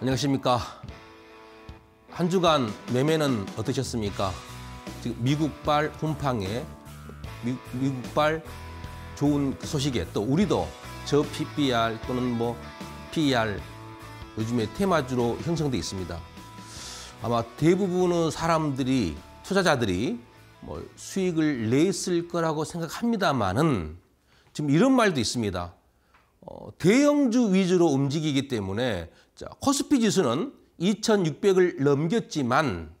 안녕하십니까. 한 주간 매매는 어떠셨습니까? 지금 미국발 훈팡에 미, 국발 좋은 그 소식에 또 우리도 저 PBR 또는 뭐 PR 요즘에 테마주로 형성돼 있습니다. 아마 대부분의 사람들이 투자자들이 뭐 수익을 냈을 거라고 생각합니다만은 지금 이런 말도 있습니다. 어, 대형주 위주로 움직이기 때문에 자, 코스피 지수는 2,600을 넘겼지만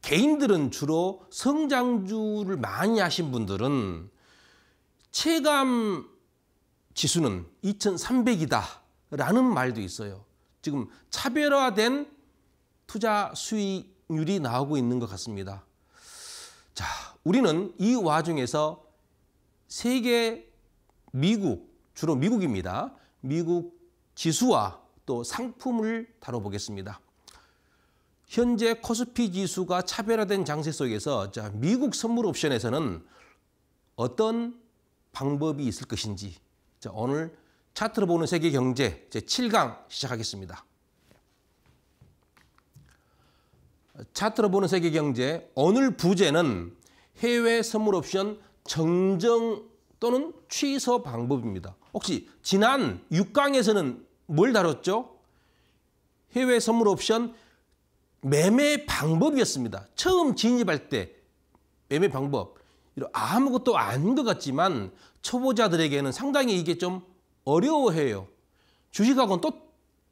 개인들은 주로 성장주를 많이 하신 분들은 체감 지수는 2,300이다라는 말도 있어요. 지금 차별화된 투자 수익률이 나오고 있는 것 같습니다. 자, 우리는 이 와중에서 세계 미국, 주로 미국입니다. 미국 지수와 또 상품을 다뤄보겠습니다. 현재 코스피 지수가 차별화된 장세 속에서 미국 선물 옵션에서는 어떤 방법이 있을 것인지 오늘 차트로 보는 세계 경제 제7강 시작하겠습니다. 차트로 보는 세계 경제 오늘 부제는 해외 선물 옵션 정정 또는 취소 방법입니다. 혹시 지난 6강에서는 뭘 다뤘죠? 해외 선물 옵션 매매 방법이었습니다. 처음 진입할 때 매매 방법. 아무것도 아닌 것 같지만 초보자들에게는 상당히 이게 좀 어려워해요. 주식하고는 또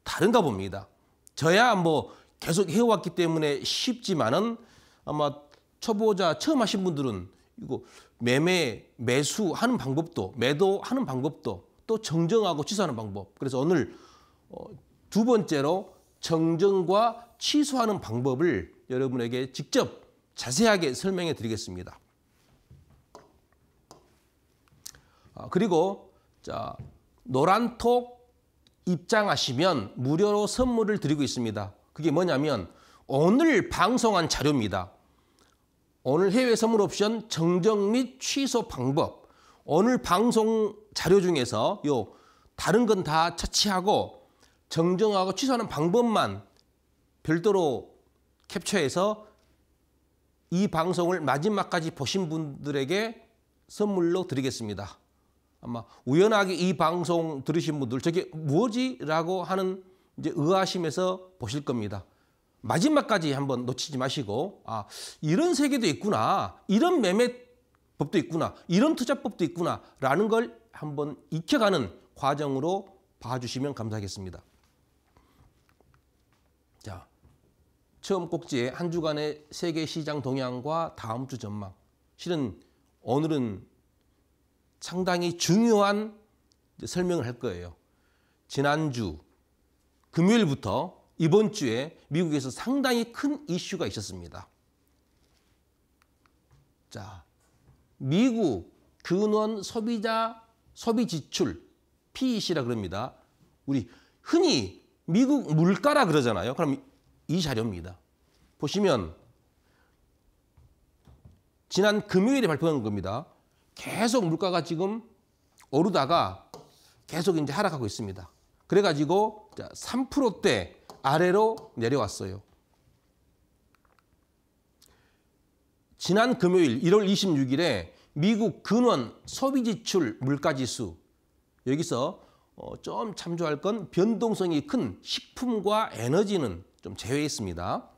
다른가 봅니다. 저야 뭐 계속 해왔기 때문에 쉽지만은 아마 초보자 처음 하신 분들은 이거 매매, 매수하는 방법도 매도하는 방법도 또 정정하고 취소하는 방법. 그래서 오늘 어, 두 번째로 정정과 취소하는 방법을 여러분에게 직접 자세하게 설명해 드리겠습니다. 아, 그리고 자 노란톡 입장하시면 무료로 선물을 드리고 있습니다. 그게 뭐냐면 오늘 방송한 자료입니다. 오늘 해외 선물 옵션 정정 및 취소 방법 오늘 방송 자료 중에서 요 다른 건다처치하고 정정하고 취소하는 방법만 별도로 캡처해서 이 방송을 마지막까지 보신 분들에게 선물로 드리겠습니다. 아마 우연하게 이 방송 들으신 분들 저게 뭐지라고 하는 이제 의아심에서 보실 겁니다. 마지막까지 한번 놓치지 마시고 아 이런 세계도 있구나 이런 매매법도 있구나 이런 투자법도 있구나라는 걸 한번 익혀가는 과정으로 봐주시면 감사하겠습니다. 처음 꼭지에 한 주간의 세계 시장 동향과 다음 주 전망. 실은 오늘은 상당히 중요한 설명을 할 거예요. 지난주 금요일부터 이번 주에 미국에서 상당히 큰 이슈가 있었습니다. 자, 미국 근원 소비자 소비 지출 PEC라 그럽니다. 우리 흔히 미국 물가라 그러잖아요. 그럼 이 자료입니다. 보시면 지난 금요일에 발표한 겁니다. 계속 물가가 지금 오르다가 계속 이제 하락하고 있습니다. 그래가지고 3%대 아래로 내려왔어요. 지난 금요일 1월 26일에 미국 근원 소비지출 물가지수 여기서 어, 좀 참조할 건 변동성이 큰 식품과 에너지는 좀 제외했습니다.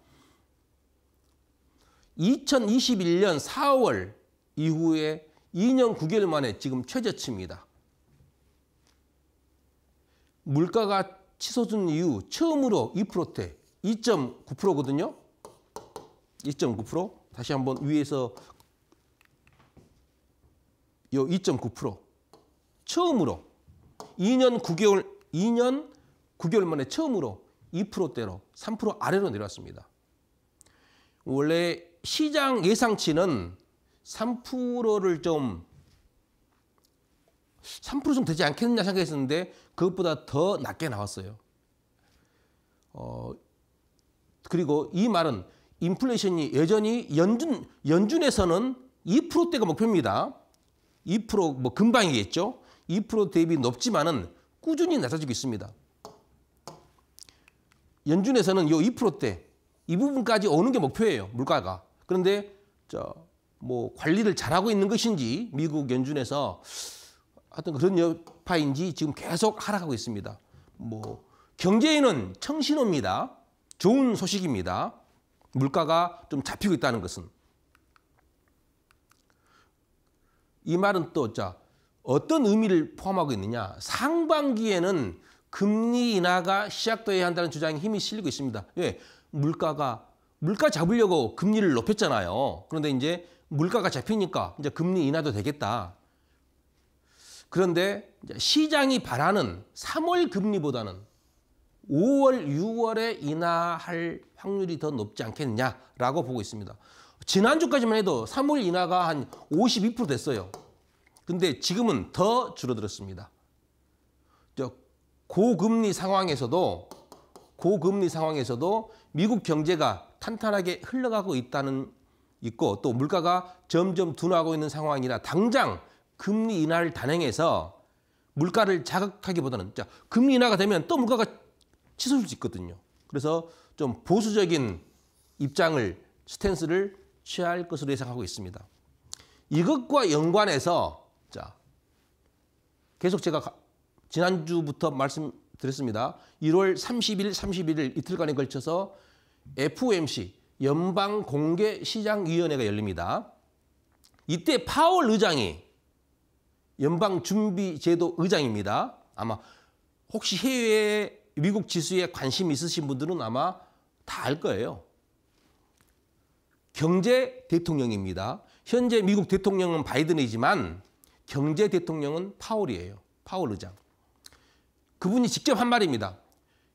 2021년 4월 이후에 2년 9개월 만에 지금 최저치입니다. 물가가 치솟은 이후 처음으로 2%대 2.9%거든요. 2.9% 다시 한번 위에서 요 2.9% 처음으로 2년 9개월 2년 9개월 만에 처음으로 2%대로 3% 아래로 내려왔습니다. 원래 시장 예상치는 3%를 좀 3%좀 되지 않겠느냐 생각했었는데 그것보다 더 낮게 나왔어요. 어, 그리고 이 말은 인플레이션이 여전히 연준, 연준에서는 2%대가 목표입니다. 2%뭐 금방이겠죠. 2% 대비 높지만은 꾸준히 낮아지고 있습니다. 연준에서는 요 2%대 이 부분까지 오는 게 목표예요. 물가가. 그런데 저뭐 관리를 잘하고 있는 것인지 미국 연준에서 하여튼 그런 여파인지 지금 계속 하락하고 있습니다. 뭐 경제에는 청신호입니다. 좋은 소식입니다. 물가가 좀 잡히고 있다는 것은. 이 말은 또 자, 어떤 의미를 포함하고 있느냐. 상반기에는 금리 인하가 시작되어야 한다는 주장에 힘이 실리고 있습니다. 왜? 예, 물가가 물가 잡으려고 금리를 높였잖아요. 그런데 이제 물가가 잡히니까 이제 금리 인하도 되겠다. 그런데 시장이 바라는 3월 금리보다는 5월, 6월에 인하할 확률이 더 높지 않겠느냐라고 보고 있습니다. 지난주까지만 해도 3월 인하가 한 52% 됐어요. 근데 지금은 더 줄어들었습니다. 고금리 상황에서도 고금리 상황에서도 미국 경제가 탄탄하게 흘러가고 있다는 있고 또 물가가 점점 둔화하고 있는 상황이라 당장 금리 인하를 단행해서 물가를 자극하기보다는 자, 금리 인하가 되면 또 물가가 치솟을 수 있거든요. 그래서 좀 보수적인 입장을 스탠스를 취할 것으로 예상하고 있습니다. 이것과 연관해서 자, 계속 제가 지난주부터 말씀드렸습니다. 1월 30일, 31일 이틀간에 걸쳐서 FOMC 연방공개시장위원회가 열립니다. 이때 파월 의장이 연방준비제도 의장입니다. 아마 혹시 해외 미국 지수에 관심 있으신 분들은 아마 다 알 거예요. 경제 대통령입니다. 현재 미국 대통령은 바이든이지만 경제 대통령은 파월이에요. 파월 의장. 그분이 직접 한 말입니다.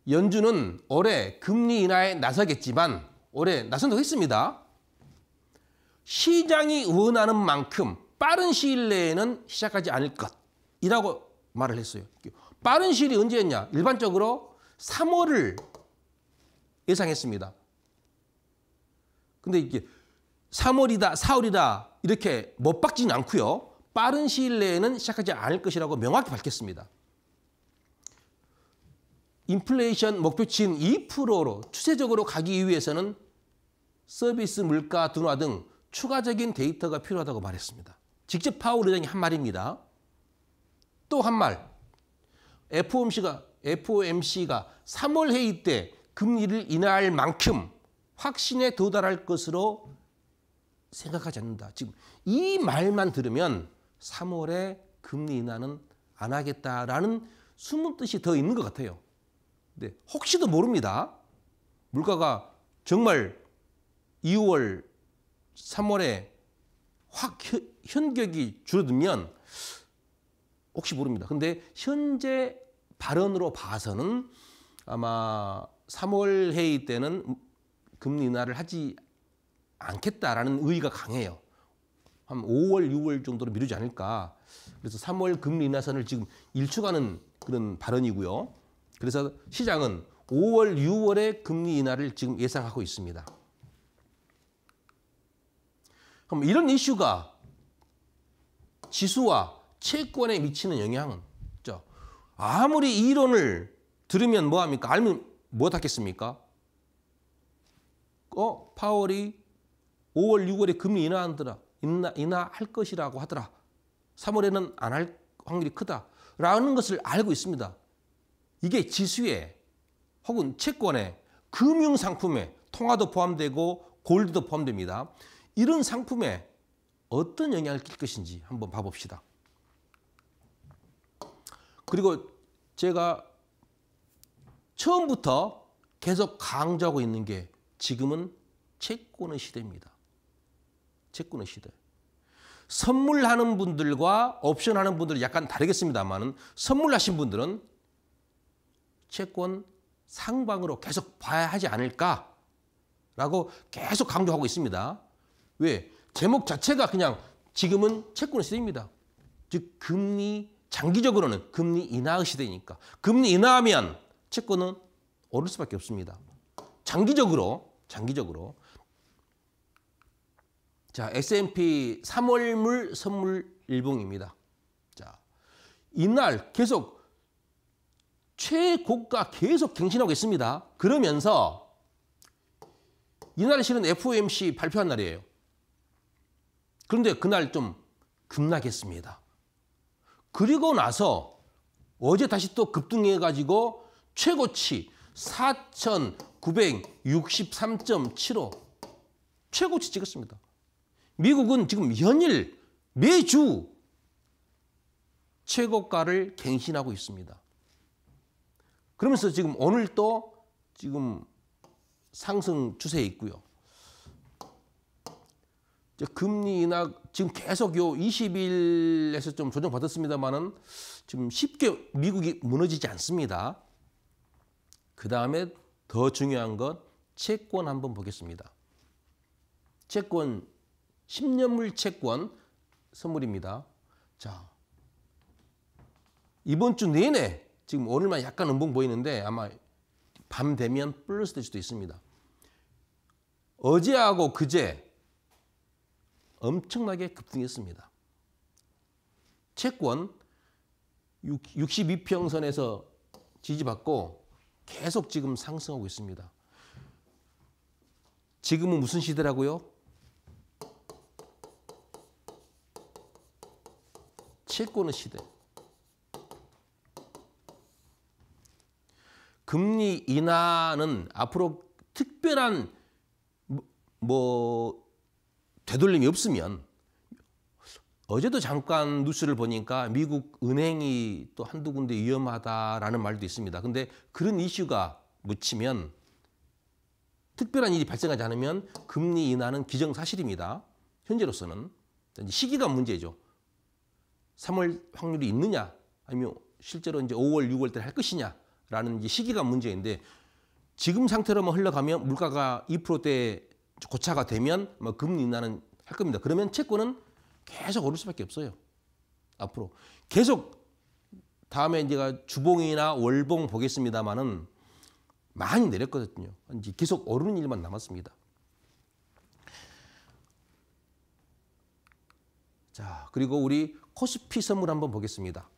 연준은 올해 금리 인하에 나서겠지만 올해 나선다고 했습니다. 시장이 원하는 만큼 빠른 시일 내에는 시작하지 않을 것이라고 말을 했어요. 빠른 시일이 언제였냐? 일반적으로 3월을 예상했습니다. 근데 이게 3월이다, 4월이다 이렇게 못 박지는 않고요. 빠른 시일 내에는 시작하지 않을 것이라고 명확히 밝혔습니다. 인플레이션 목표치인 2%로 추세적으로 가기 위해서는 서비스 물가 둔화 등 추가적인 데이터가 필요하다고 말했습니다. 직접 파월 의장이 한 말입니다. 또 한 말. FOMC가 FOMC가 3월 회의 때 금리를 인하할 만큼 확신에 도달할 것으로 생각하지 않는다. 지금 이 말만 들으면 3월에 금리 인하는 안 하겠다라는 숨은 뜻이 더 있는 것 같아요. 네, 혹시도 모릅니다. 물가가 정말 2월, 3월에 확 현격이 줄어들면 혹시 모릅니다. 근데 현재 발언으로 봐서는 아마 3월 회의 때는 금리 인하를 하지 않겠다라는 의의가 강해요. 한 5월, 6월 정도로 미루지 않을까. 그래서 3월 금리 인하선을 지금 일축하는 그런 발언이고요. 그래서 시장은 5월, 6월에 금리 인하를 지금 예상하고 있습니다. 그럼 이런 이슈가 지수와 채권에 미치는 영향은 죠 아무리 이론을 들으면 뭐합니까? 알면 못하겠습니까? 어? 파월이 5월, 6월에 금리 인하한더라. 인하, 인하할 것이라고 하더라. 3월에는 안 할 확률이 크다. 라는 것을 알고 있습니다. 이게 지수에 혹은 채권에 금융상품에 통화도 포함되고 골드도 포함됩니다. 이런 상품에 어떤 영향을 끼칠 것인지 한번 봐봅시다. 그리고 제가 처음부터 계속 강조하고 있는 게 지금은 채권의 시대입니다. 채권의 시대. 선물하는 분들과 옵션하는 분들은 약간 다르겠습니다만 선물하신 분들은 채권 상방으로 계속 봐야 하지 않을까라고 계속 강조하고 있습니다. 왜? 제목 자체가 그냥 지금은 채권의 시대입니다. 즉 금리 장기적으로는 금리 인하 시대니까 금리 인하하면 채권은 오를 수밖에 없습니다. 장기적으로 장기적으로 자 S&P 3월물 선물 일봉입니다. 자 이날 계속 최고가 계속 갱신하고 있습니다. 그러면서 이날이 실은 FOMC 발표한 날이에요. 그런데 그날 좀 급락했습니다. 그리고 나서 어제 다시 또 급등해가지고 최고치 4,963.75 최고치 찍었습니다. 미국은 지금 연일 매주 최고가를 갱신하고 있습니다. 그러면서 지금 오늘 또 지금 상승 추세에 있고요. 금리 인하 지금 계속 요 20일에서 좀 조정받았습니다만은 지금 쉽게 미국이 무너지지 않습니다. 그 다음에 더 중요한 건 채권 한번 보겠습니다. 채권 10년물 채권 선물입니다. 자 이번 주 내내 지금 오늘만 약간 음봉 보이는데 아마 밤 되면 플러스 될 수도 있습니다. 어제하고 그제 엄청나게 급등했습니다. 채권 62평선에서 지지받고 계속 지금 상승하고 있습니다. 지금은 무슨 시대라고요? 채권의 시대. 금리 인하는 앞으로 특별한 뭐, 뭐 되돌림이 없으면 어제도 잠깐 뉴스를 보니까 미국 은행이 또 한두 군데 위험하다라는 말도 있습니다. 근데 그런 이슈가 묻히면 특별한 일이 발생하지 않으면 금리 인하는 기정사실입니다. 현재로서는 시기가 문제죠. 3월 확률이 있느냐 아니면 실제로 이제 5월, 6월 때 할 것이냐 라는 시기가 문제인데 지금 상태로만 뭐 흘러가면 물가가 2%대 고차가 되면 뭐 금리 인하는 할 겁니다. 그러면 채권은 계속 오를 수밖에 없어요. 앞으로 계속 다음에 제가 주봉이나 월봉 보겠습니다만은 많이 내렸거든요. 이제 계속 오르는 일만 남았습니다. 자, 그리고 우리 코스피 선물 한번 보겠습니다.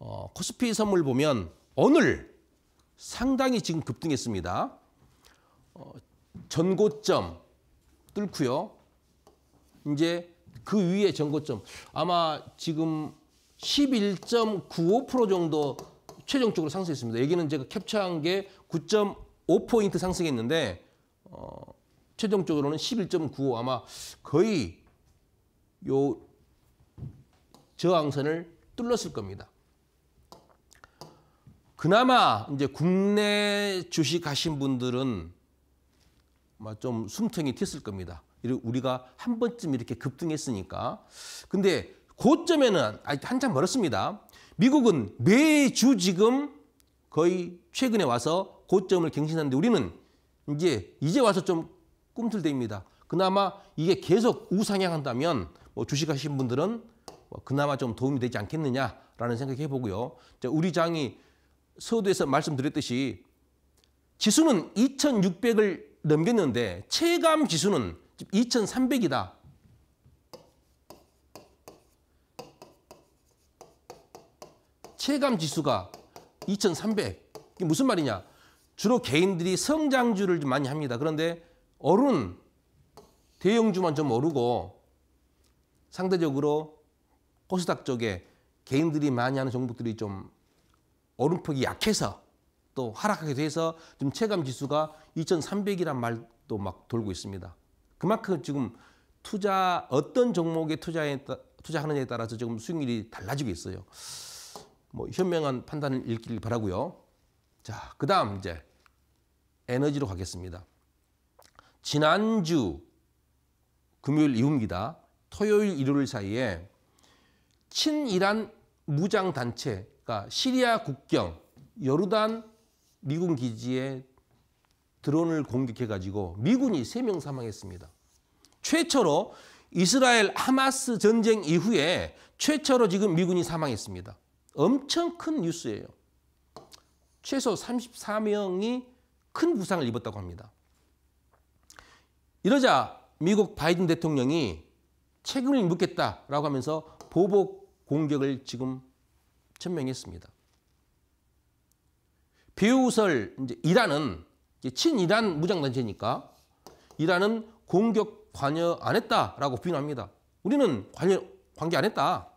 어, 코스피 선물 보면 오늘 상당히 지금 급등했습니다. 어, 전고점 뚫고요. 이제 그 위에 전고점 아마 지금 11.95% 정도 최종적으로 상승했습니다. 여기는 제가 캡처한 게 9.5포인트 상승했는데 어, 최종적으로는 11.95 아마 거의 요 저항선을 뚫렸을 겁니다. 그나마 이제 국내 주식 하신 분들은 좀 숨통이 튀었을 겁니다. 우리가 한 번쯤 이렇게 급등했으니까. 근데 고점에는 한참 멀었습니다. 미국은 매주 지금 거의 최근에 와서 고점을 경신하는데 우리는 이제 이제 와서 좀꿈틀대입니다 그나마 이게 계속 우상향한다면 뭐 주식하신 분들은 뭐 그나마 좀 도움이 되지 않겠느냐라는 생각해 보고요. 우리 장이 서두에서 말씀드렸듯이 지수는 2600을 넘겼는데 체감 지수는 2300이다. 체감 지수가 2300. 이게 무슨 말이냐? 주로 개인들이 성장주를 좀 많이 합니다. 그런데 어른 대형주만 좀 오르고 상대적으로 코스닥 쪽에 개인들이 많이 하는 종목들이 좀 얼음폭이 약해서 또 하락하게 돼서 지금 체감 지수가 2,300이란 말도 막 돌고 있습니다. 그만큼 지금 투자 어떤 종목에 투자에 투자하느냐에 따라서 지금 수익률이 달라지고 있어요. 뭐 현명한 판단을 읽길 바라고요. 자, 그다음 이제 에너지로 가겠습니다. 지난주 금요일 이후입니다. 토요일 일요일 사이에 친이란 무장 단체 그러니까 시리아 국경 여르단 미군 기지에 드론을 공격해가지고 미군이 3명 사망했습니다. 최초로 이스라엘 하마스 전쟁 이후에 최초로 지금 미군이 사망했습니다. 엄청 큰 뉴스예요. 최소 34명이 큰 부상을 입었다고 합니다. 이러자 미국 바이든 대통령이 책임을 묻겠다라고 하면서 보복 공격을 지금 천명했습니다. 비우설 이제 이란은 친이란 무장단체니까 이란은 공격 관여 안 했다라고 비난합니다. 우리는 관여 관계 안 했다.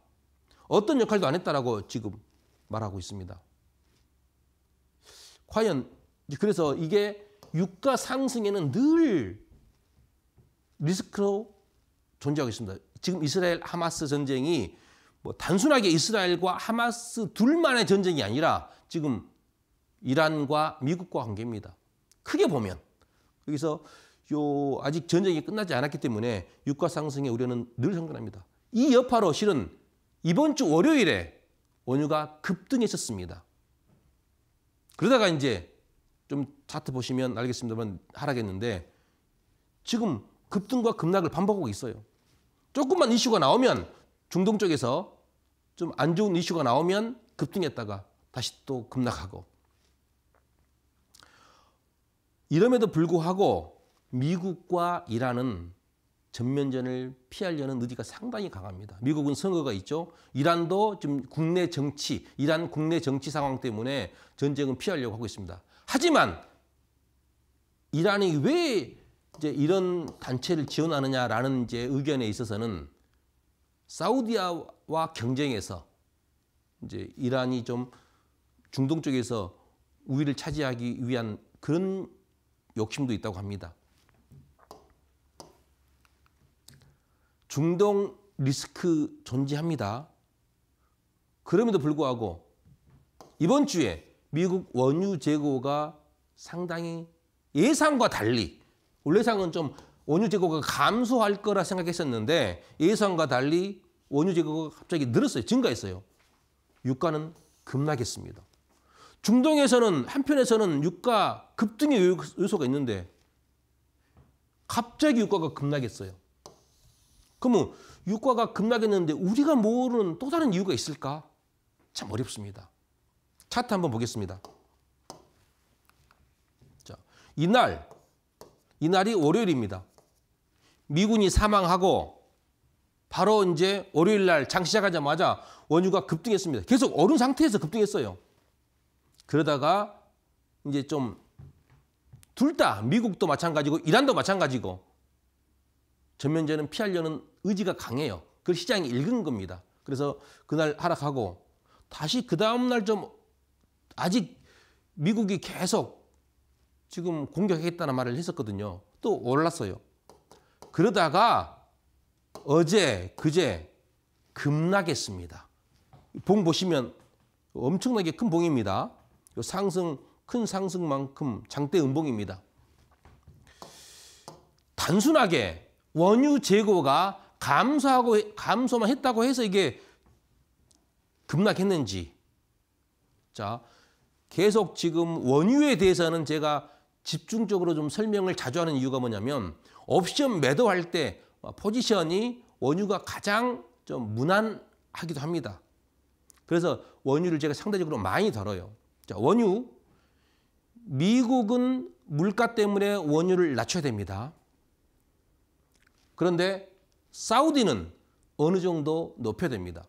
어떤 역할도 안 했다라고 지금 말하고 있습니다. 과연 그래서 이게 유가 상승에는 늘 리스크로 존재하고 있습니다. 지금 이스라엘 하마스 전쟁이 뭐 단순하게 이스라엘과 하마스 둘만의 전쟁이 아니라 지금 이란과 미국과 관계입니다. 크게 보면 여기서 요 아직 전쟁이 끝나지 않았기 때문에 유가 상승의 우려는 늘 생겨납니다. 이 여파로 실은 이번 주 월요일에 원유가 급등했었습니다. 그러다가 이제 좀 차트 보시면 알겠습니다만 하락했는데 지금 급등과 급락을 반복하고 있어요. 조금만 이슈가 나오면 중동 쪽에서 좀안 좋은 이슈가 나오면 급등했다가 다시 또 급락하고 이름에도 불구하고 미국과 이란은 전면전을 피하려는 의지가 상당히 강합니다. 미국은 선거가 있죠. 이란도 지금 국내 정치, 이란 국내 정치 상황 때문에 전쟁은 피하려고 하고 있습니다. 하지만 이란이 왜 이제 이런 단체를 지원하느냐라는 이제 의견에 있어서는 사우디아와 경쟁해서 이제 이란이 좀 중동 쪽에서 우위를 차지하기 위한 그런 욕심도 있다고 합니다. 중동 리스크 존재합니다. 그럼에도 불구하고 이번 주에 미국 원유 재고가 상당히 예상과 달리 원래상은 좀 원유 재고가 감소할 거라 생각했었는데 예상과 달리 원유 재고가 갑자기 늘었어요. 증가했어요. 유가는 급락했습니다. 중동에서는 한편에서는 유가 급등의 요소가 있는데 갑자기 유가가 급락했어요. 그러면 유가가 급락했는데 우리가 모르는 또 다른 이유가 있을까? 참 어렵습니다. 차트 한번 보겠습니다. 자, 이날, 이날이 월요일입니다. 미군이 사망하고 바로 이제 월요일 날 장 시작하자마자 원유가 급등했습니다. 계속 오른 상태에서 급등했어요. 그러다가 이제 좀 둘 다 미국도 마찬가지고 이란도 마찬가지고 전면전은 피하려는 의지가 강해요. 그걸 시장이 읽은 겁니다. 그래서 그날 하락하고 다시 그 다음 날 좀 아직 미국이 계속 지금 공격하겠다는 말을 했었거든요. 또 올랐어요. 그러다가 어제, 그제 급락했습니다. 봉 보시면 엄청나게 큰 봉입니다. 상승, 큰 상승만큼 장대 음봉입니다. 단순하게 원유 재고가 감소하고, 감소만 했다고 해서 이게 급락했는지. 자, 계속 지금 원유에 대해서는 제가 집중적으로 좀 설명을 자주 하는 이유가 뭐냐면 옵션 매도할 때 어, 포지션이 원유가 가장 좀 무난하기도 합니다. 그래서 원유를 제가 상대적으로 많이 덜어요. 자, 원유. 미국은 물가 때문에 원유를 낮춰야 됩니다. 그런데 사우디는 어느 정도 높여야 됩니다.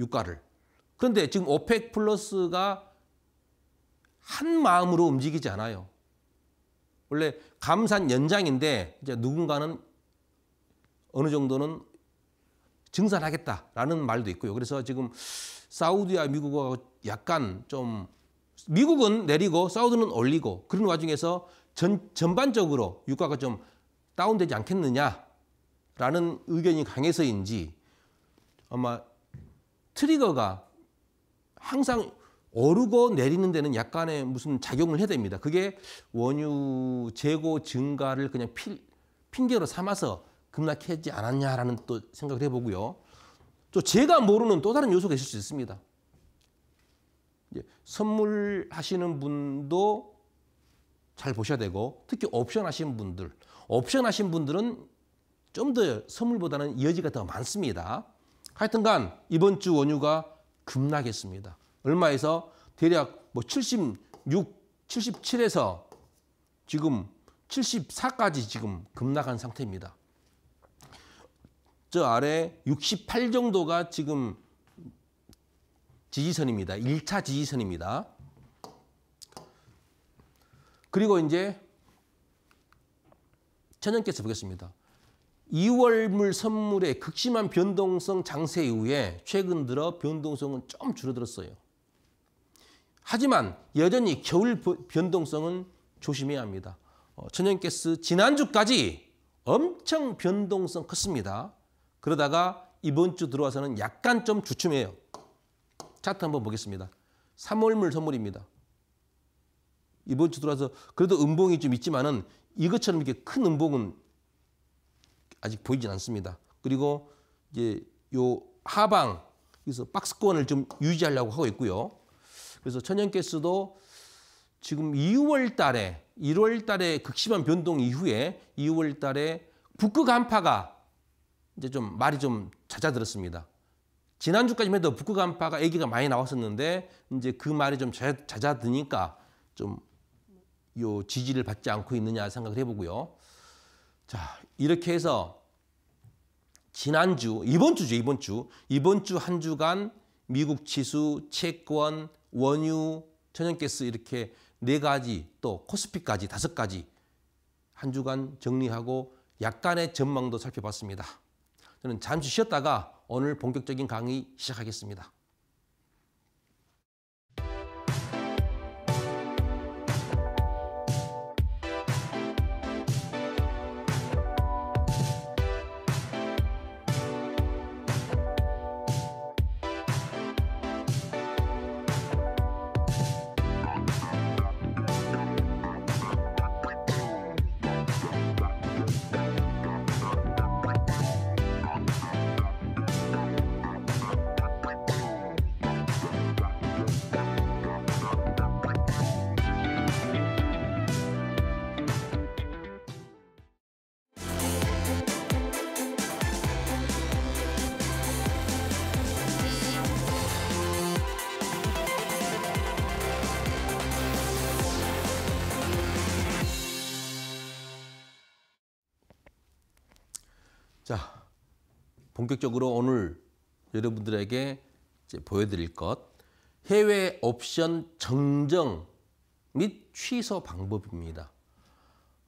유가를. 그런데 지금 오펙 플러스가 한 마음으로 움직이지 않아요. 원래 감산 연장인데 이제 누군가는 어느 정도는 증산하겠다라는 말도 있고요. 그래서 지금 사우디와 미국하고 약간 좀 미국은 내리고 사우디는 올리고 그런 와중에서 전, 전반적으로 유가가 좀 다운되지 않겠느냐라는 의견이 강해서인지 아마 트리거가 항상 오르고 내리는 데는 약간의 무슨 작용을 해야 됩니다. 그게 원유 재고 증가를 그냥 필, 핑계로 삼아서 급락했지 않았냐라는 또 생각을 해보고요. 또 제가 모르는 또 다른 요소가 있을 수 있습니다. 선물하시는 분도 잘 보셔야 되고 특히 옵션 하신 분들 옵션 하신 분들은 좀 더 선물보다는 여지가 더 많습니다. 하여튼간 이번 주 원유가 급락했습니다. 얼마에서 대략 뭐 76, 77에서 지금 74까지 지금 급락한 상태입니다. 저 아래 68 정도가 지금 지지선입니다. 1차 지지선입니다. 그리고 이제 천연께서 보겠습니다. 2월물 선물의 극심한 변동성 장세 이후에 최근 들어 변동성은 좀 줄어들었어요. 하지만 여전히 겨울 변동성은 조심해야 합니다. 어, 천연가스 지난주까지 엄청 변동성 컸습니다. 그러다가 이번 주 들어와서는 약간 좀 주춤해요. 차트 한번 보겠습니다. 3월물 선물입니다. 이번 주 들어와서 그래도 음봉이 좀 있지만은 이것처럼 이렇게 큰 음봉은 아직 보이진 않습니다. 그리고 이제 요 하방 그래서 박스권을 좀 유지하려고 하고 있고요. 그래서 천연가스도 지금 2월 달에 1월 달에 극심한 변동 이후에 2월 달에 북극 한파가 이제 좀 말이 좀 잦아들었습니다. 지난주까지만 해도 북극 안파가 얘기가 많이 나왔었는데 이제 그 말이 좀 잦아드니까 좀 요 지지를 받지 않고 있느냐 생각을 해보고요. 자 이렇게 해서 지난주 이번 주죠 이번 주 이번 주 한 주간 미국 지수, 채권, 원유, 천연가스 이렇게 네 가지 또 코스피까지 다섯 가지 한 주간 정리하고 약간의 전망도 살펴봤습니다. 저는 잠시 쉬었다가 오늘 본격적인 강의 시작하겠습니다. 본격적으로 오늘 여러분들에게 보여드릴 것 해외 옵션 정정 및 취소 방법입니다.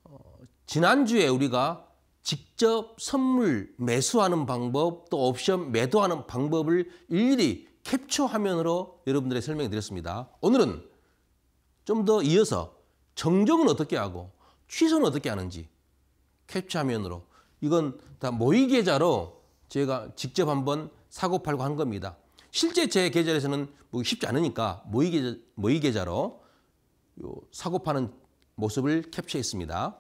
어, 지난주에 우리가 직접 선물 매수하는 방법 또 옵션 매도하는 방법을 일일이 캡처 화면으로 여러분들에게 설명해 드렸습니다. 오늘은 좀 더 이어서 정정은 어떻게 하고 취소는 어떻게 하는지 캡처 화면으로 이건 다 모의 계좌로 제가 직접 한번 사고 팔고 한 겁니다. 실제 제 계좌에서는 뭐 쉽지 않으니까 모의 계좌, 모의 계좌로 요 사고 파는 모습을 캡처했습니다.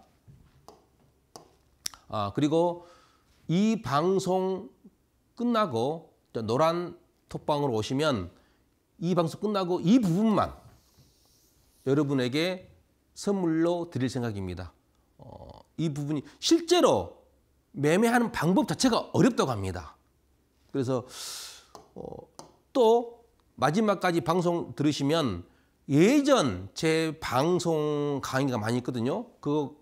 아, 그리고 이 방송 끝나고 노란 톡방으로 오시면 이 방송 끝나고 이 부분만 여러분에게 선물로 드릴 생각입니다. 어, 이 부분이 실제로 매매하는 방법 자체가 어렵다고 합니다. 그래서 어, 또 마지막까지 방송 들으시면 예전 제 방송 강의가 많이 있거든요. 그거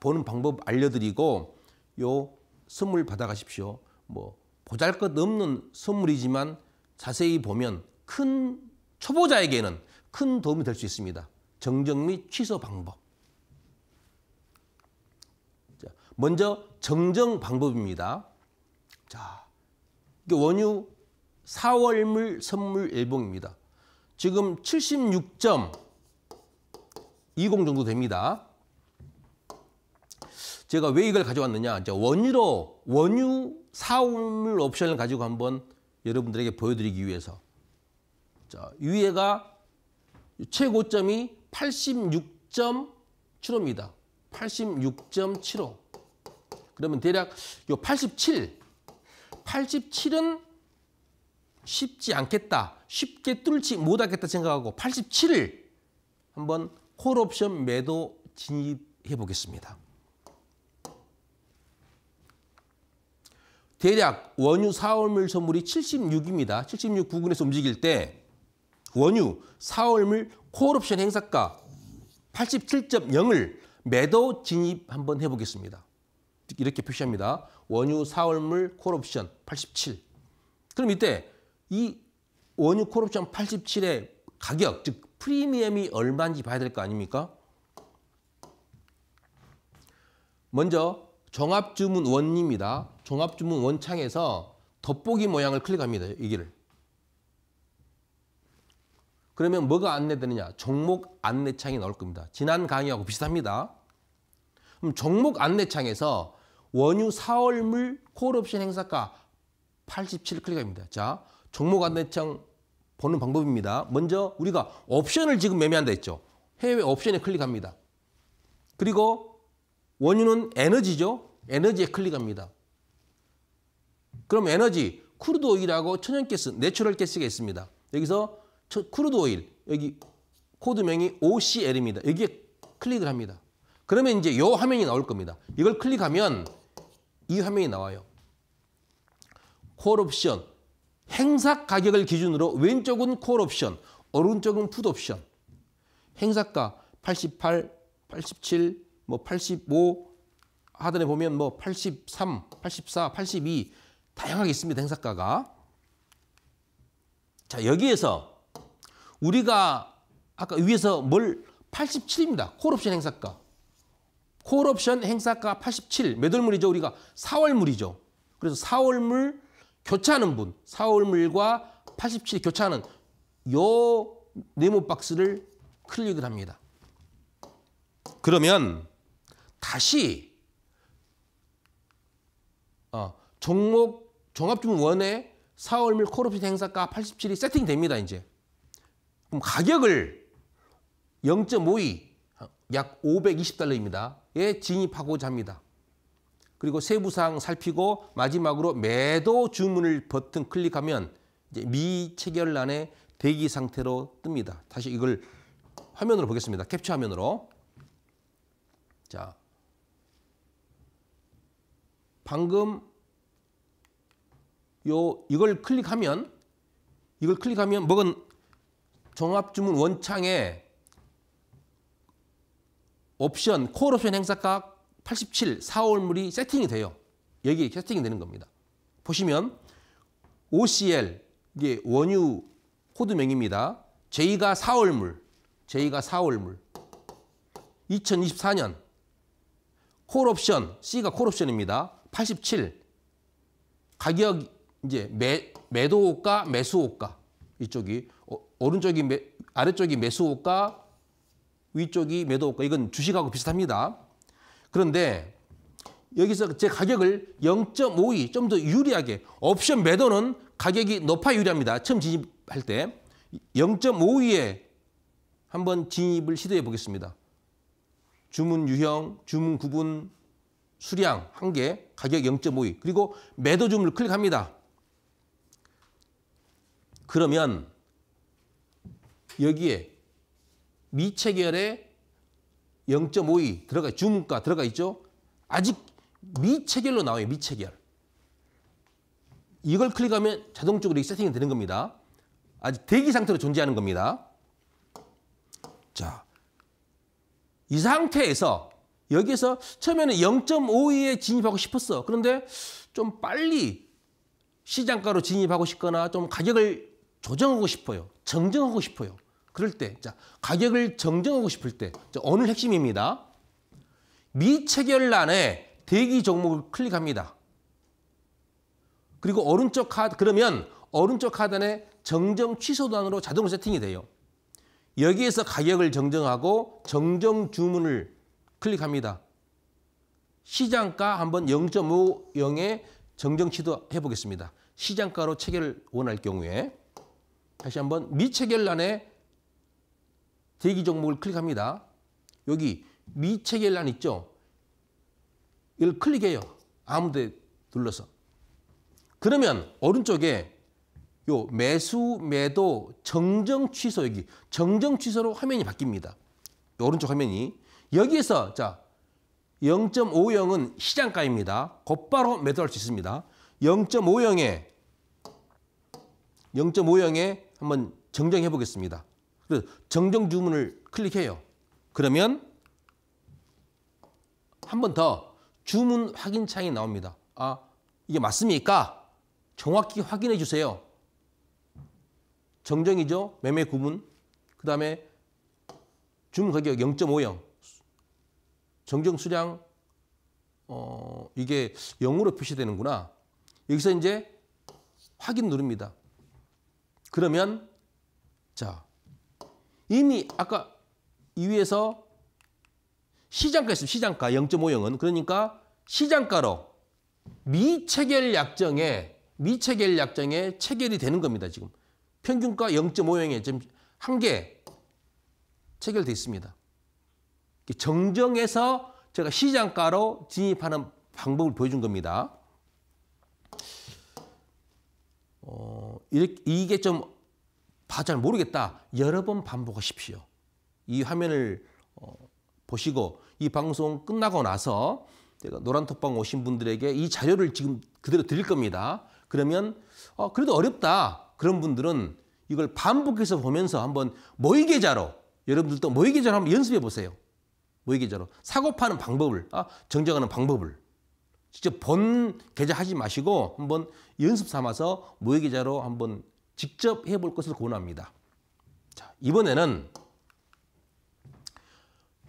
보는 방법 알려드리고 요 선물 받아가십시오. 뭐 보잘것없는 선물이지만 자세히 보면 큰 초보자에게는 큰 도움이 될 수 있습니다. 정정 및 취소 방법. 먼저 정정 방법입니다. 자, 원유 4월물 선물 예봉입니다. 지금 76.20 정도 됩니다. 제가 왜 이걸 가져왔느냐. 이제 원유로, 원유 4월물 옵션을 가지고 한번 여러분들에게 보여드리기 위해서. 자, 위에가 최고점이 86.75입니다. 86.75. 그러면 대략 요 87, 87은 쉽지 않겠다. 쉽게 뚫지 못하겠다 생각하고 87을 한번 콜옵션 매도 진입해 보겠습니다. 대략 원유 4월물 선물이 76입니다. 76 부근에서 움직일 때 원유 4월물 콜옵션 행사가 87.0을 매도 진입 한번 해보겠습니다. 이렇게 표시합니다. 원유 사월물 콜옵션 87. 그럼 이때 이 원유 콜옵션 87의 가격, 즉 프리미엄이 얼마인지 봐야 될 거 아닙니까? 먼저 종합주문 원입니다. 종합주문 원창에서 돋보기 모양을 클릭합니다. 이기를. 그러면 뭐가 안내되느냐? 종목 안내창이 나올 겁니다. 지난 강의하고 비슷합니다. 그럼 종목 안내창에서 원유 사월물 콜옵션 행사가 87클릭입니다. 자, 종목 안내창 보는 방법입니다. 먼저 우리가 옵션을 지금 매매한다 했죠. 해외 옵션에 클릭합니다. 그리고 원유는 에너지죠. 에너지에 클릭합니다. 그럼 에너지, 크루드 오일하고 천연가스, 내추럴 가스가 있습니다. 여기서 크루드 오일, 여기 코드명이 OCL입니다. 여기에 클릭을 합니다. 그러면 이제 요 화면이 나올 겁니다. 이걸 클릭하면 이 화면이 나와요. 콜옵션, 행사 가격을 기준으로 왼쪽은 콜옵션, 오른쪽은 풋옵션. 행사가 88, 87, 뭐 85, 하단에 보면 뭐 83, 84, 82 다양하게 있습니다. 행사가가. 자 여기에서 우리가 아까 위에서 뭘 87입니다. 콜옵션 행사가. 콜옵션 행사가 87, 몇 월물이죠? 우리가 4월물이죠. 그래서 4월물 교차하는 분, 4월물과 87 교차하는 요 네모 박스를 클릭을 합니다. 그러면 다시 어, 종목 종합주문원의 4월물 콜옵션 행사가 87이 세팅됩니다. 이제 그럼 가격을 0.52, 약 520달러입니다. 에 진입하고자 합니다. 그리고 세부사항 살피고 마지막으로 매도 주문을 버튼 클릭하면 미체결란의 대기 상태로 뜹니다. 다시 이걸 화면으로 보겠습니다. 캡처 화면으로. 자, 방금 요 이걸 클릭하면 이걸 클릭하면 먹은 종합주문 원창에 옵션, 콜 옵션 행사가 87, 4월물이 세팅이 돼요. 여기 세팅이 되는 겁니다. 보시면 OCL, 이게 원유 코드명입니다. J가 4월물, J가 4월물. 2024년 콜 옵션, C가 콜 옵션입니다. 87. 가격 이제 매, 매도가 매수호가 이쪽이 어, 오른쪽이 매, 아래쪽이 매수호가 위쪽이 매도가 이건 주식하고 비슷합니다. 그런데 여기서 제 가격을 0.52좀 더 유리하게 옵션 매도는 가격이 높아 유리합니다. 처음 진입할 때 0.52에 한번 진입을 시도해 보겠습니다. 주문 유형, 주문 구분, 수량 한개 가격 0.52 그리고 매도 주문을 클릭합니다. 그러면 여기에 미체결에 0.52 들어가 주문가 들어가 있죠. 아직 미체결로 나와요. 미체결. 이걸 클릭하면 자동적으로 세팅이 되는 겁니다. 아직 대기 상태로 존재하는 겁니다. 자, 이 상태에서 여기에서 처음에는 0.52에 진입하고 싶었어. 그런데 좀 빨리 시장가로 진입하고 싶거나 좀 가격을 조정하고 싶어요. 정정하고 싶어요. 그럴 때 자, 가격을 정정하고 싶을 때 자, 어느 핵심입니다. 미체결란에 대기 종목을 클릭합니다. 그리고 오른쪽 하단 그러면 오른쪽 하단에 정정 취소단으로 자동 세팅이 돼요. 여기에서 가격을 정정하고 정정 주문을 클릭합니다. 시장가 한번 0.50에 정정 시도해 보겠습니다. 시장가로 체결 원할 경우에 다시 한번 미체결란에 대기 종목을 클릭합니다. 여기 미체결란 있죠? 이걸 클릭해요. 아무 데 눌러서. 그러면 오른쪽에 요 매수, 매도, 정정 취소 여기 정정 취소로 화면이 바뀝니다. 오른쪽 화면이 여기에서 자 0.50은 시장가입니다. 곧바로 매도할 수 있습니다. 0.50에 0.50에 한번 정정해 보겠습니다. 그 정정 주문을 클릭해요. 그러면 한 번 더 주문 확인 창이 나옵니다. 아, 이게 맞습니까? 정확히 확인해 주세요. 정정이죠. 매매 구분. 그 다음에 주문 가격 0.50. 정정 수량 어, 이게 0으로 표시되는구나. 여기서 이제 확인 누릅니다. 그러면 자 이미 아까 이 위에서 시장가 있어요 시장가 0.50은 그러니까 시장가로 미체결 약정에 미체결 약정에 체결이 되는 겁니다. 지금 평균가 0.50에 지금 한 개 체결돼 있습니다. 정정해서 제가 시장가로 진입하는 방법을 보여준 겁니다. 어, 이렇게, 이게 좀잘 모르겠다. 여러 번 반복하십시오. 이 화면을 어, 보시고 이 방송 끝나고 나서 제가 노란톡방 오신 분들에게 이 자료를 지금 그대로 드릴 겁니다. 그러면 어, 그래도 어렵다. 그런 분들은 이걸 반복해서 보면서 한번 모의계좌로 여러분들도 모의계좌로 한번 연습해 보세요. 모의계좌로 사고 파는 방법을 아, 정정하는 방법을 직접 본 계좌 하지 마시고 한번 연습 삼아서 모의계좌로 한번 직접 해볼 것을 권합니다. 자, 이번에는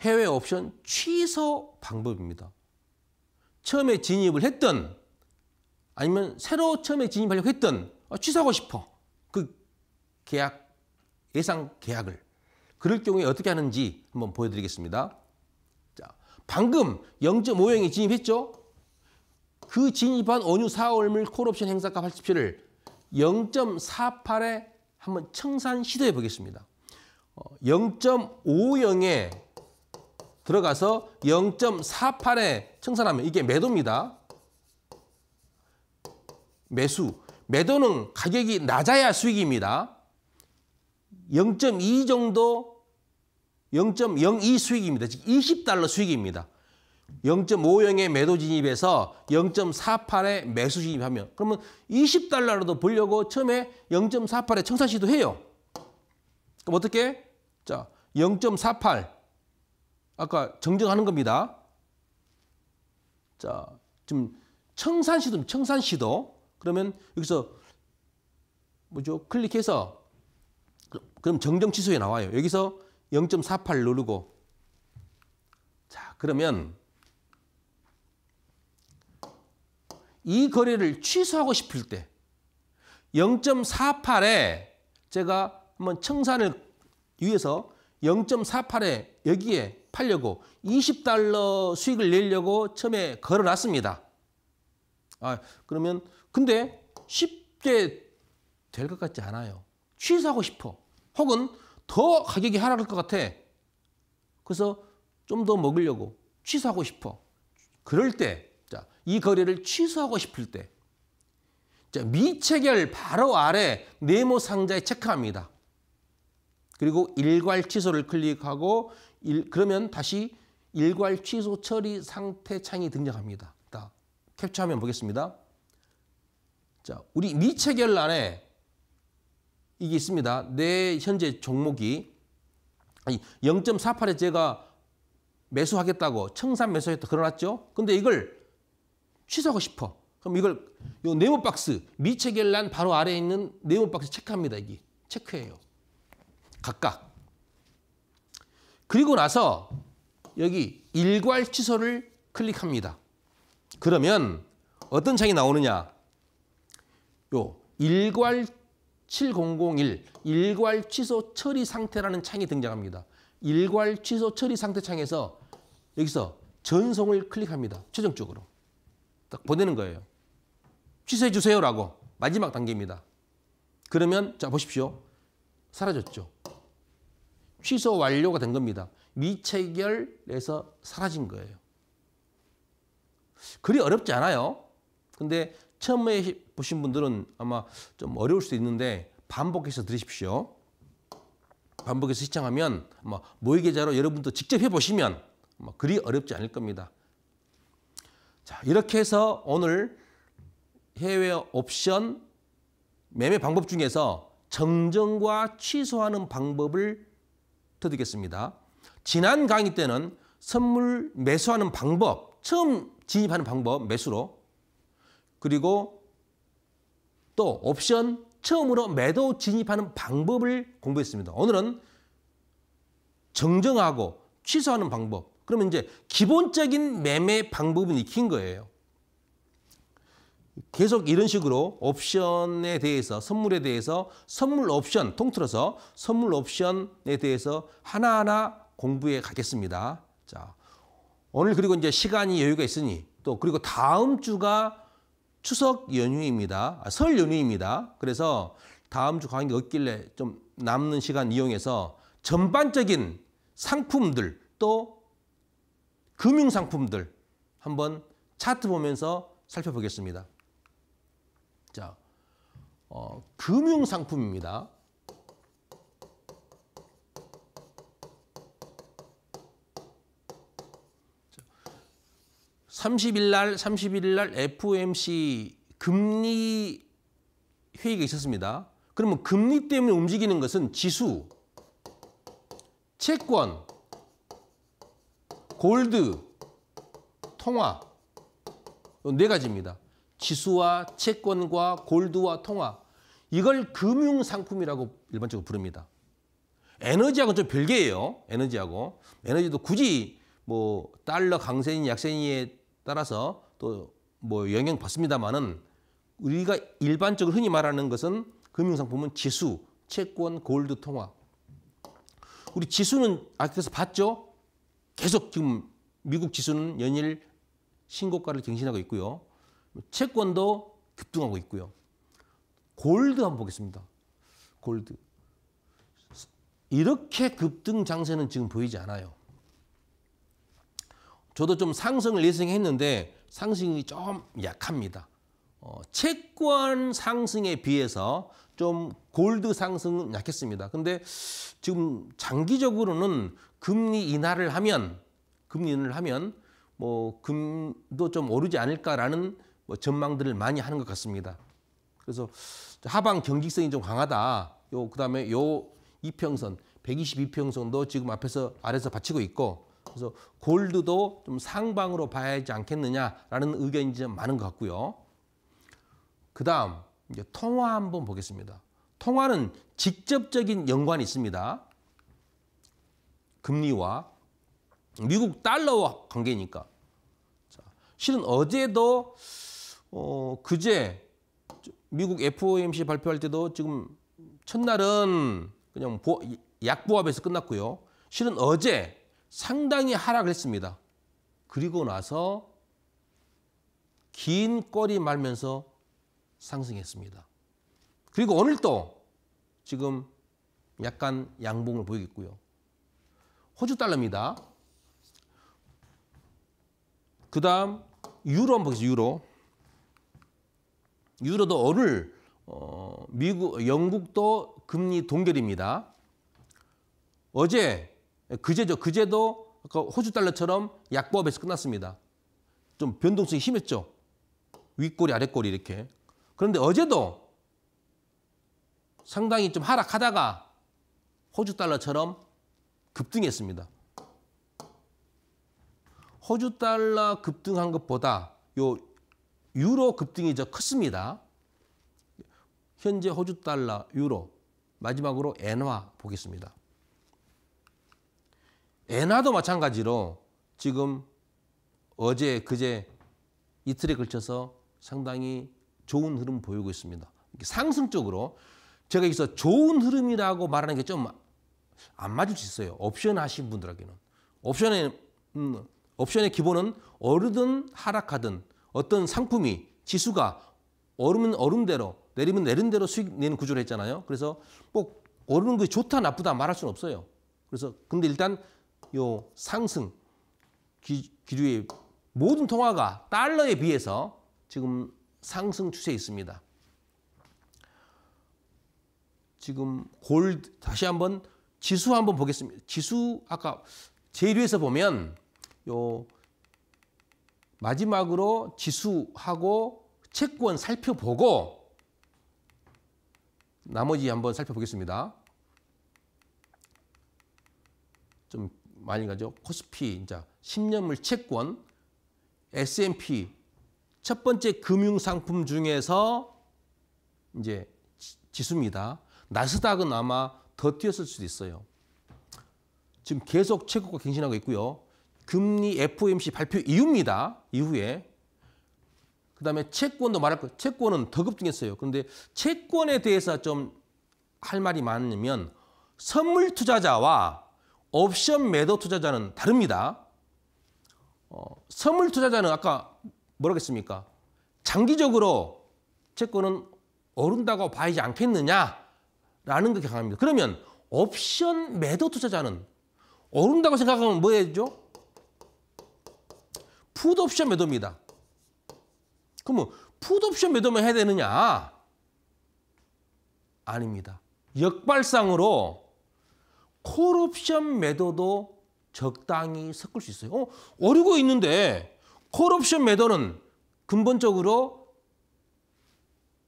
해외 옵션 취소 방법입니다. 처음에 진입을 했던 아니면 새로 처음에 진입하려고 했던 어, 취소하고 싶어. 그 계약, 예상 계약을. 그럴 경우에 어떻게 하는지 한번 보여드리겠습니다. 자, 방금 0.5형이 진입했죠? 그 진입한 원유 4월물 콜옵션 행사값 80%를 0.48에 한번 청산 시도해 보겠습니다. 0.50에 어, 들어가서 0.48에 청산하면 이게 매도입니다. 매수. 매도는 가격이 낮아야 수익입니다. 0.2 정도 0.02 수익입니다. 즉 20달러 수익입니다. 0.50의 매도 진입에서 0.48의 매수 진입하면 그러면 20달러라도 벌려고 처음에 0.48의 청산 시도해요. 그럼 어떻게? 자, 0.48 아까 정정하는 겁니다. 자, 지금 청산 시도, 청산 시도 그러면 여기서 뭐죠? 클릭해서 그럼 정정 취소에 나와요. 여기서 0.48 누르고 자, 그러면 이 거래를 취소하고 싶을 때 0.48에 제가 한번 청산을 위해서 0.48에 여기에 팔려고 20달러 수익을 내려고 처음에 걸어놨습니다. 아, 그러면 근데 쉽게 될 것 같지 않아요. 취소하고 싶어. 혹은 더 가격이 하락할 것 같아. 그래서 좀 더 먹으려고 취소하고 싶어. 그럴 때이 거래를 취소하고 싶을 때 미체결 바로 아래 네모 상자에 체크합니다. 그리고 일괄 취소를 클릭하고 일, 그러면 다시 일괄 취소 처리 상태 창이 등장합니다. 캡처하면 보겠습니다. 자, 우리 미체결 안에 이게 있습니다. 내 현재 종목이 0.48에 제가 매수하겠다고 청산 매수했다 그러놨죠. 근데 이걸 취소하고 싶어. 그럼 이걸 요 네모 박스 미체결란 바로 아래에 있는 네모 박스 체크합니다. 여기 체크해요. 각각. 그리고 나서 여기 일괄 취소를 클릭합니다. 그러면 어떤 창이 나오느냐? 요 일괄 7001 일괄 취소 처리 상태라는 창이 등장합니다. 일괄 취소 처리 상태 창에서 여기서 전송을 클릭합니다. 최종적으로. 딱 보내는 거예요. 취소해 주세요라고 마지막 단계입니다. 그러면 자 보십시오. 사라졌죠. 취소 완료가 된 겁니다. 미체결에서 사라진 거예요. 그리 어렵지 않아요. 근데 처음에 보신 분들은 아마 좀 어려울 수도 있는데 반복해서 들으십시오. 반복해서 시청하면 모의계좌로 여러분도 직접 해보시면 그리 어렵지 않을 겁니다. 자, 이렇게 해서 오늘 해외 옵션 매매 방법 중에서 정정과 취소하는 방법을 드리겠습니다. 지난 강의 때는 선물 매수하는 방법, 처음 진입하는 방법 매수로 그리고 또 옵션 처음으로 매도 진입하는 방법을 공부했습니다. 오늘은 정정하고 취소하는 방법 그러면 이제 기본적인 매매 방법은 익힌 거예요. 계속 이런 식으로 옵션에 대해서 선물에 대해서 선물 옵션 통틀어서 선물 옵션에 대해서 하나하나 공부해 가겠습니다. 자, 오늘 그리고 이제 시간이 여유가 있으니 또 그리고 다음 주가 추석 연휴입니다. 아, 설 연휴입니다. 그래서 다음 주 강의 없길래 좀 남는 시간 이용해서 전반적인 상품들 또 금융 상품들 한번 차트 보면서 살펴보겠습니다. 자, 어, 금융 상품입니다. 삼십일날삼십일날 FOMC 금리 회의가 있었습니다. 그러면 금리 때문에 움직이는 것은 지수, 채권, 골드, 통화 네 가지입니다. 지수와 채권과 골드와 통화 이걸 금융상품이라고 일반적으로 부릅니다. 에너지하고는 좀 별개예요. 에너지하고. 에너지도 굳이 뭐 달러 강세니 약세니에 따라서 또 뭐 영향 받습니다만은 우리가 일반적으로 흔히 말하는 것은 금융상품은 지수, 채권, 골드, 통화. 우리 지수는 아까서 봤죠? 계속 지금 미국 지수는 연일 신고가를 갱신하고 있고요. 채권도 급등하고 있고요. 골드 한번 보겠습니다. 골드. 이렇게 급등 장세는 지금 보이지 않아요. 저도 좀 상승을 예상했는데 상승이 좀 약합니다. 어, 채권 상승에 비해서 좀 골드 상승은 약했습니다. 근데 지금 장기적으로는 금리 인하를 하면 금리 인하를 하면 뭐 금도 좀 오르지 않을까라는 뭐 전망들을 많이 하는 것 같습니다. 그래서 하방 경직성이 좀 강하다. 요 그다음에 요 이평선 122평선도 지금 앞에서 아래서 받치고 있고 그래서 골드도 좀 상방으로 봐야 하지 않겠느냐라는 의견이 좀 많은 것 같고요. 그다음 이제 통화 한번 보겠습니다. 통화는 직접적인 연관이 있습니다. 금리와 미국 달러와 관계니까. 자, 실은 어제도 어, 그제 미국 FOMC 발표할 때도 지금 첫날은 그냥 보, 약보합에서 끝났고요. 실은 어제 상당히 하락을 했습니다. 그리고 나서 긴 꼬리 말면서 상승했습니다. 그리고 오늘 또 지금 약간 양봉을 보이겠고요. 호주 달러입니다. 그 다음 유로 한번 보겠습니다. 유로. 유로도 오늘 어, 미국, 영국도 금리 동결입니다. 어제, 그제죠. 그제도 호주 달러처럼 약보합에서 끝났습니다. 좀 변동성이 심했죠. 윗꼬리, 아랫꼬리 이렇게. 그런데 어제도 상당히 좀 하락하다가 호주 달러처럼 급등했습니다. 호주 달러 급등한 것보다 요 유로 급등이 더 컸습니다. 현재 호주 달러, 유로, 마지막으로 엔화 보겠습니다. 엔화도 마찬가지로 지금 어제, 그제 이틀에 걸쳐서 상당히 좋은 흐름 보이고 있습니다. 상승적으로 제가 여기서 좋은 흐름이라고 말하는 게좀 안 맞을 수 있어요. 옵션 하신 분들에게는. 옵션의, 음, 옵션의 기본은 오르든 하락하든 어떤 상품이 지수가 오르면 오름대로 내리면 내린대로 수익 내는 구조를 했잖아요. 그래서 꼭 오르는 게 좋다 나쁘다 말할 수는 없어요. 그래서 근데 일단 요 상승 기, 류의 모든 통화가 달러에 비해서 지금 상승 추세에 있습니다. 지금 골드 다시 한번 지수 한번 보겠습니다. 지수 아까 제일 위에서 보면 요 마지막으로 지수하고 채권 살펴보고 나머지 한번 살펴보겠습니다. 좀 많이 가죠. 코스피 이제 10년물 채권 S&P 첫 번째 금융 상품 중에서 이제 지수입니다. 나스닥은 아마 더 뛰었을 수도 있어요. 지금 계속 최고가 갱신하고 있고요. 금리 FOMC 발표 이후입니다. 이후에. 그 다음에 채권도 말할 거 채권은 더 급등했어요. 그런데 채권에 대해서 좀 할 말이 많으면 선물 투자자와 옵션 매도 투자자는 다릅니다. 어, 선물 투자자는 아까 뭐라고 습니까 장기적으로 채권은 오른다고 봐야지 않겠느냐 라는 게 강합니다. 그러면 옵션 매도 투자자는 오른다고 생각하면 뭐 해야죠? 푸드옵션 매도입니다. 그러면 드옵션 매도만 해야 되느냐? 아닙니다. 역발상으로 콜옵션 매도도 적당히 섞을 수 있어요. 어, 오르고 있는데 콜옵션 매도는 근본적으로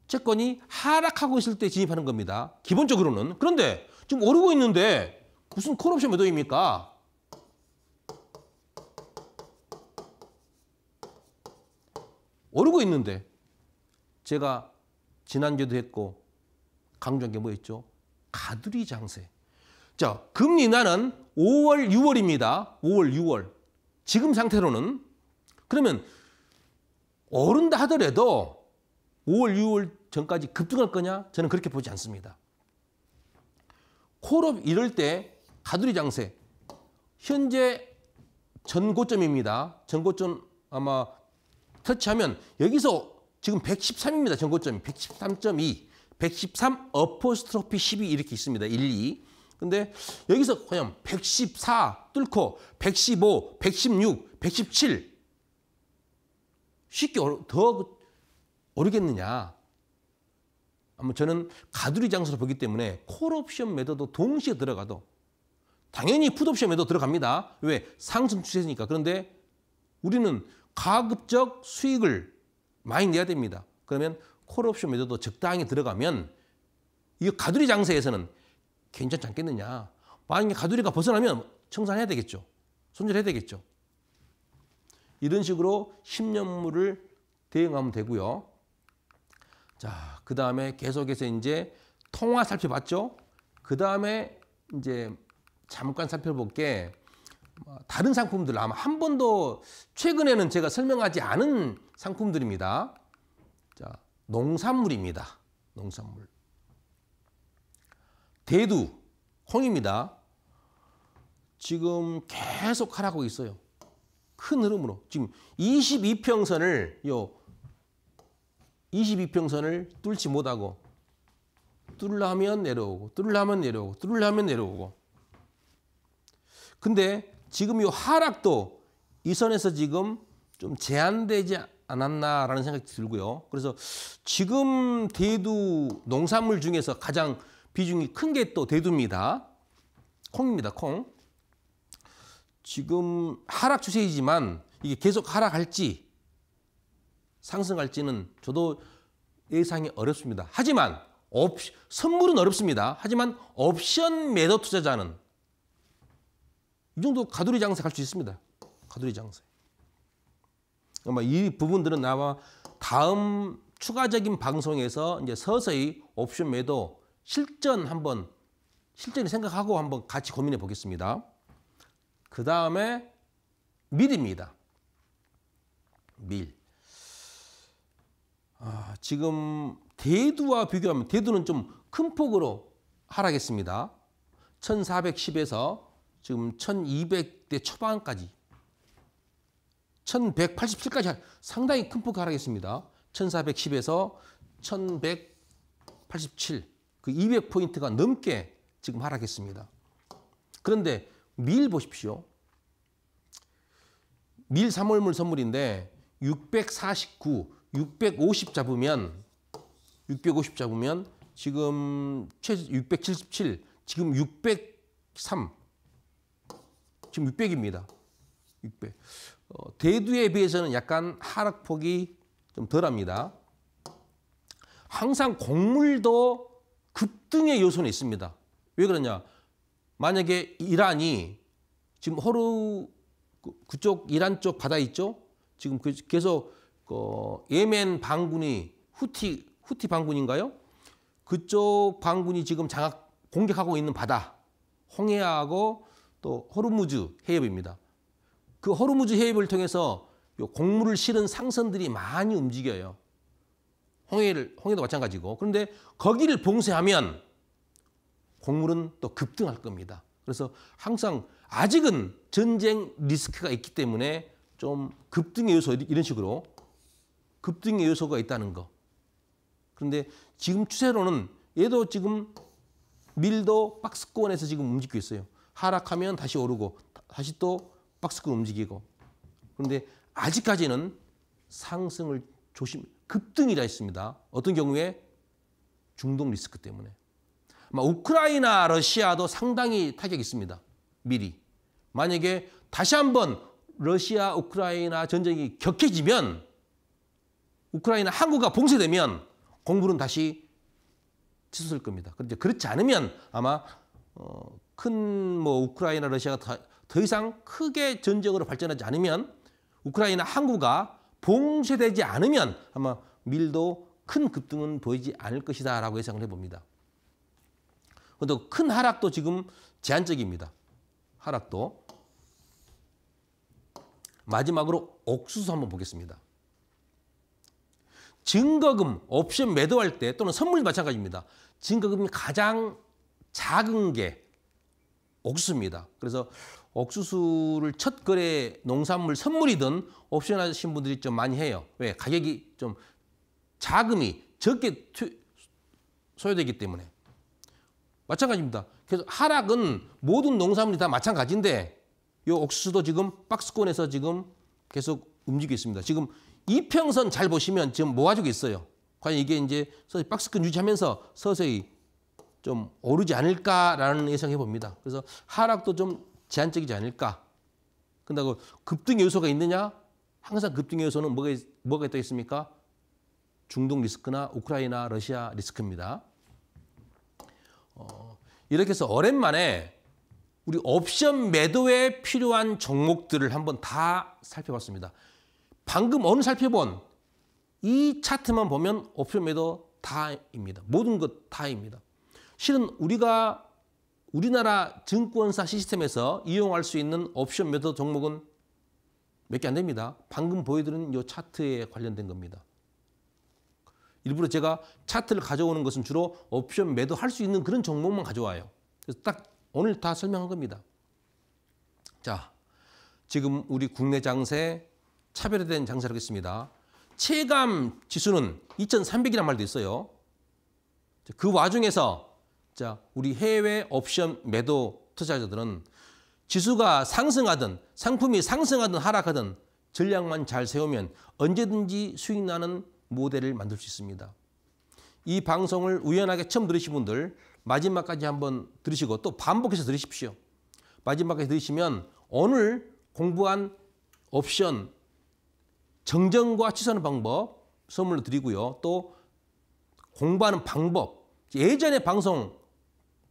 채권이 하락하고 있을 때 진입하는 겁니다. 기본적으로는. 그런데 지금 오르고 있는데 무슨 콜옵션 매도입니까 오르고 있는데 제가 지난주에도 했고 강조한 게 뭐였죠? 가두리 장세. 자, 금리 나는 5월, 6월입니다. 5월, 6월. 지금 상태로는 그러면 오른다 하더라도 5월, 6월 전까지 급등할 거냐? 저는 그렇게 보지 않습니다. 콜업 이럴 때 가두리 장세. 현재 전고점입니다. 전고점 아마 터치하면 여기서 지금 113입니다. 전고점 113.2. 113 어퍼스트로피 12 이렇게 있습니다. 1, 2. 근데 여기서 그냥 114 뚫고 115, 116, 117 쉽게 더 모르겠느냐 아마 저는 가두리 장소로 보기 때문에 콜옵션 매도도 동시에 들어가도 당연히 풋옵션 매도 들어갑니다. 왜? 상승 추세니까. 그런데 우리는 가급적 수익을 많이 내야 됩니다. 그러면 콜옵션 매도도 적당히 들어가면 이 가두리 장세에서는 괜찮지 않겠느냐. 만약에 가두리가 벗어나면 청산해야 되겠죠. 손절해야 되겠죠. 이런 식으로 10년물을 대응하면 되고요. 자, 그 다음에 계속해서 이제 통화 살펴봤죠? 그 다음에 이제 잠깐 살펴볼 게 다른 상품들 아마 한 번도 최근에는 제가 설명하지 않은 상품들입니다. 자, 농산물입니다. 농산물. 대두, 콩입니다. 지금 계속 하라고 있어요. 큰 흐름으로. 지금 22평선을 요 22평선을 뚫지 못하고 뚫으려면 내려오고 뚫으려면 내려오고 뚫으려면 내려오고 근데 지금 이 하락도 이 선에서 지금 좀 제한되지 않았나라는 생각이 들고요. 그래서 지금 대두 농산물 중에서 가장 비중이 큰 게 또 대두입니다. 콩입니다. 콩. 지금 하락 추세이지만 이게 계속 하락할지 상승할지는 저도 예상이 어렵습니다. 하지만 옵 선물은 어렵습니다. 하지만 옵션 매도 투자자는 이 정도 가두리 장세 갈 수 있습니다. 가두리 장세. 아마 이 부분들은 아마 다음 추가적인 방송에서 이제 서서히 옵션 매도 실전 한번 실전 생각하고 한번 같이 고민해 보겠습니다. 그 다음에 밀입니다. 밀. 아, 지금 대두와 비교하면 대두는 좀 큰 폭으로 하락했습니다. 1410에서 지금 1200대 초반까지 1187까지 상당히 큰 폭 하락했습니다. 1410에서 1187, 그 200포인트가 넘게 지금 하락했습니다. 그런데 밀 보십시오. 밀 3월물 선물인데 649, 650 잡으면 650 잡으면 지금 최 677, 지금 603, 지금 600입니다. 600. 어, 대두에 비해서는 약간 하락폭이 좀 덜합니다. 항상 곡물도 급등의 요소는 있습니다. 왜 그러냐? 만약에 이란이 지금 허루 그쪽 이란 쪽 바다 있죠? 지금 그, 계속 그 예멘 반군이 후티 후티 반군인가요? 그쪽 반군이 지금 장악 공격하고 있는 바다 홍해하고 또 호르무즈 해협입니다. 그 호르무즈 해협을 통해서 곡물을 실은 상선들이 많이 움직여요. 홍해를 홍해도 마찬가지고 그런데 거기를 봉쇄하면 곡물은 또 급등할 겁니다. 그래서 항상 아직은 전쟁 리스크가 있기 때문에 좀 급등의 요소 이런 식으로 급등의 요소가 있다는 거. 그런데 지금 추세로는 얘도 지금 밀도 박스권에서 지금 움직이고 있어요. 하락하면 다시 오르고 다시 또 박스권 움직이고. 그런데 아직까지는 상승을 조심 급등이라 했습니다. 어떤 경우에 중동 리스크 때문에. 우크라이나 러시아도 상당히 타격이 있습니다. 미리. 만약에 다시 한번 러시아 우크라이나 전쟁이 격해지면 우크라이나 한국가 봉쇄되면 공군은 다시 치솟을 겁니다. 그런데 그렇지 않으면 아마 어, 큰뭐 우크라이나 러시아가 더, 더 이상 크게 전쟁으로 발전하지 않으면 우크라이나 항구가 봉쇄되지 않으면 아마 밀도 큰 급등은 보이지 않을 것이다 라고 예상을 해봅니다. 그런데 큰 하락도 지금 제한적입니다. 하락도. 마지막으로 옥수수 한번 보겠습니다. 증거금, 옵션 매도할 때 또는 선물 마찬가지입니다. 증거금이 가장 작은 게 옥수수입니다. 그래서 옥수수를 첫 거래 농산물 선물이든 옵션 하신 분들이 좀 많이 해요. 왜? 가격이 좀 자금이 적게 소요되기 때문에. 마찬가지입니다. 그래서 하락은 모든 농산물이 다 마찬가지인데 이 옥수수도 지금 박스권에서 지금 계속 움직이고 있습니다. 지금 이평선 잘 보시면 지금 모아지고 뭐 있어요? 과연 이게 이제 서서히 박스권 유지하면서 서서히 좀 오르지 않을까라는 예상해 봅니다. 그래서 하락도 좀 제한적이지 않을까. 근다 급등 요소가 있느냐? 항상 급등 요소는 뭐가, 있, 뭐가 있 있습니까? 중동 리스크나 우크라이나, 러시아 리스크입니다. 어, 이렇게 해서 오랜만에 우리 옵션 매도에 필요한 종목들을 한번 다 살펴봤습니다. 방금 어느 살펴본 이 차트만 보면 옵션 매도 다입니다. 모든 것 다입니다. 실은 우리가 우리나라 증권사 시스템에서 이용할 수 있는 옵션 매도 종목은 몇 개 안 됩니다. 방금 보여드린 이 차트에 관련된 겁니다. 일부러 제가 차트를 가져오는 것은 주로 옵션 매도할 수 있는 그런 종목만 가져와요. 그래서 딱 오늘 다 설명한 겁니다. 자, 지금 우리 국내 장세 차별화된 장사를 하겠습니다. 체감 지수는 2,300이란 말도 있어요. 그 와중에서 자 우리 해외 옵션 매도 투자자들은 지수가 상승하든 상품이 상승하든 하락하든 전략만 잘 세우면 언제든지 수익 나는 모델을 만들 수 있습니다. 이 방송을 우연하게 처음 들으신 분들 마지막까지 한번 들으시고 또 반복해서 들으십시오. 마지막까지 들으시면 오늘 공부한 옵션 정정과 취소하는 방법 선물로 드리고요. 또 공부하는 방법, 예전에 방송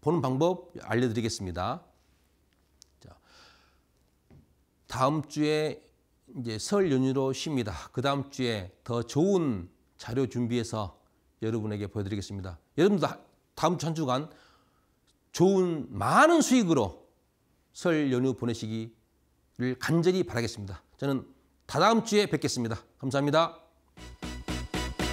보는 방법 알려드리겠습니다. 자, 다음 주에 이제 설 연휴로 쉽니다. 그 다음 주에 더 좋은 자료 준비해서 여러분에게 보여드리겠습니다. 여러분도 다음 주 한 주간 좋은 많은 수익으로 설 연휴 보내시기를 간절히 바라겠습니다. 저는 다다음 주에 뵙겠습니다. 감사합니다.